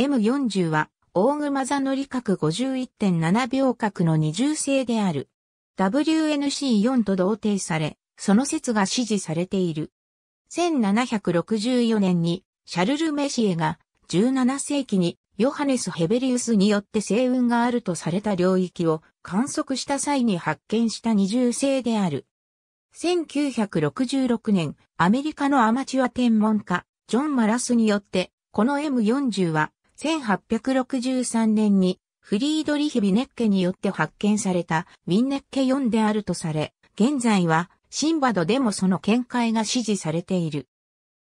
M40 は、大熊座乗り角51.7秒角の二重星である。WNC4 と同定され、その説が支持されている。1764年に、シャルル・メシエが、17世紀に、ヨハネス・ヘベリウスによって星雲があるとされた領域を観測した際に発見した二重星である。1966年、アメリカのアマチュア天文家、ジョン・マラスによって、この M40 は1863年にフリードリヒ・ビネッケによって発見されたウィンネッケ4であるとされ、現在はシンバドでもその見解が支持されている。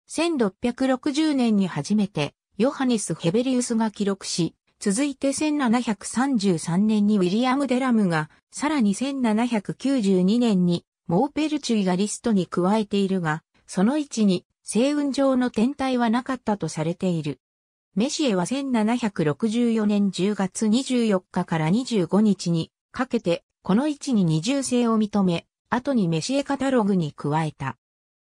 1660年に初めてヨハネス・ヘベリウスが記録し、続いて1733年にウィリアム・デラムが、さらに1792年にモーペルチュイがリストに加えているが、その位置に星雲上の天体はなかったとされている。メシエは1764年10月24日から25日にかけて、この位置に二重性を認め、後にメシエカタログに加えた。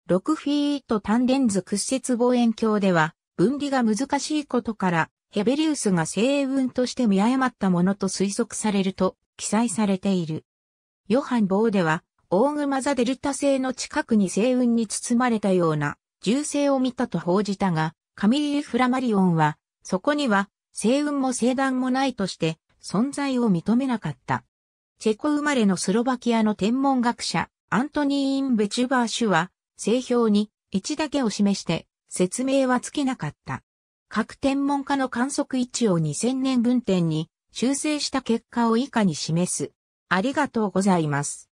6フィート単レンズ屈折望遠鏡では、分離が難しいことから、ヘベリウスが星雲として見誤ったものと推測されると記載されている。ヨハン・ボーでは、オーグマザ・デルタ星の近くに星雲に包まれたような、銃声を見たと報じたが、カミリエ・フラマリオンは、そこには、星雲も星団もないとして、存在を認めなかった。チェコ生まれのスロバキアの天文学者、アントニー・イン・ベチュバーシュは、製氷に1だけを示して、説明はつけなかった。各天文家の観測位置を2000年分点に修正した結果を以下に示す。ありがとうございます。